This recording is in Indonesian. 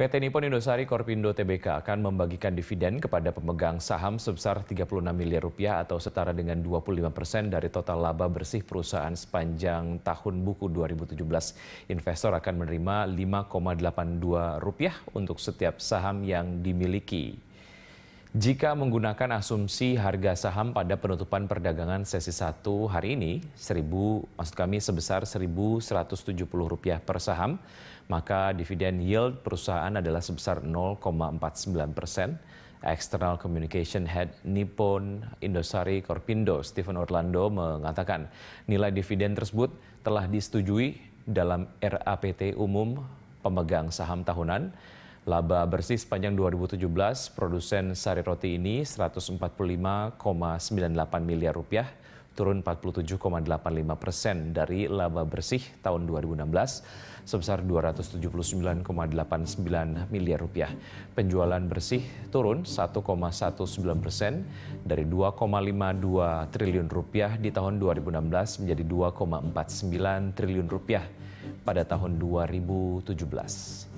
PT Nippon Indosari Korpindo Tbk akan membagikan dividen kepada pemegang saham sebesar 36 miliar rupiah atau setara dengan 25 persen dari total laba bersih perusahaan sepanjang tahun buku 2017. Investor akan menerima 5,82 rupiah untuk setiap saham yang dimiliki jika menggunakan asumsi harga saham pada penutupan perdagangan sesi 1 hari ini, 1000 maksud kami sebesar Rp1.170 per saham, maka dividen yield perusahaan adalah sebesar 0,49 persen. External Communication Head Nippon Indosari Corpindo Stephen Orlando mengatakan nilai dividen tersebut telah disetujui dalam RAPT umum pemegang saham tahunan Laba bersih sepanjang 2017, produsen sari roti ini 145,98 miliar rupiah, turun 47,85 persen dari laba bersih tahun 2016 sebesar 279,89 miliar rupiah. Penjualan bersih turun 1,19 persen dari 2,52 triliun rupiah di tahun 2016 menjadi 2,49 triliun rupiah pada tahun 2017.